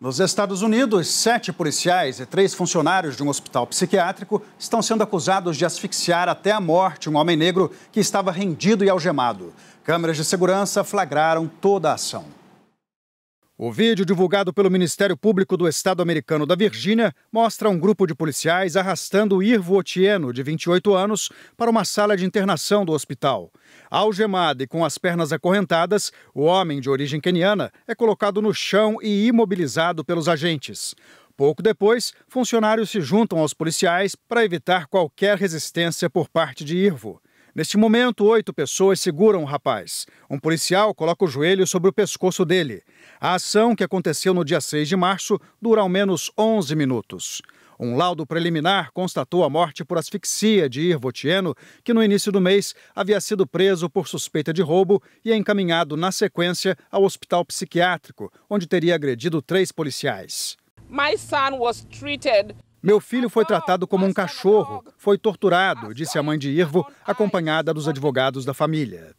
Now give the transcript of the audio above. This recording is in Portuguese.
Nos Estados Unidos, sete policiais e três funcionários de um hospital psiquiátrico estão sendo acusados de asfixiar até a morte um homem negro que estava rendido e algemado. Câmeras de segurança flagraram toda a ação. O vídeo divulgado pelo Ministério Público do Estado Americano da Virgínia mostra um grupo de policiais arrastando Irvo Otieno, de 28 anos, para uma sala de internação do hospital. Algemado e com as pernas acorrentadas, o homem de origem queniana é colocado no chão e imobilizado pelos agentes. Pouco depois, funcionários se juntam aos policiais para evitar qualquer resistência por parte de Irvo. Neste momento, oito pessoas seguram o rapaz. Um policial coloca o joelho sobre o pescoço dele. A ação, que aconteceu no dia 6 de março, dura ao menos 11 minutos. Um laudo preliminar constatou a morte por asfixia de Irvotieno, que no início do mês havia sido preso por suspeita de roubo e é encaminhado na sequência ao hospital psiquiátrico, onde teria agredido três policiais. My son was treated meu filho foi tratado como um cachorro, foi torturado, disse a mãe de Irvo, acompanhada dos advogados da família.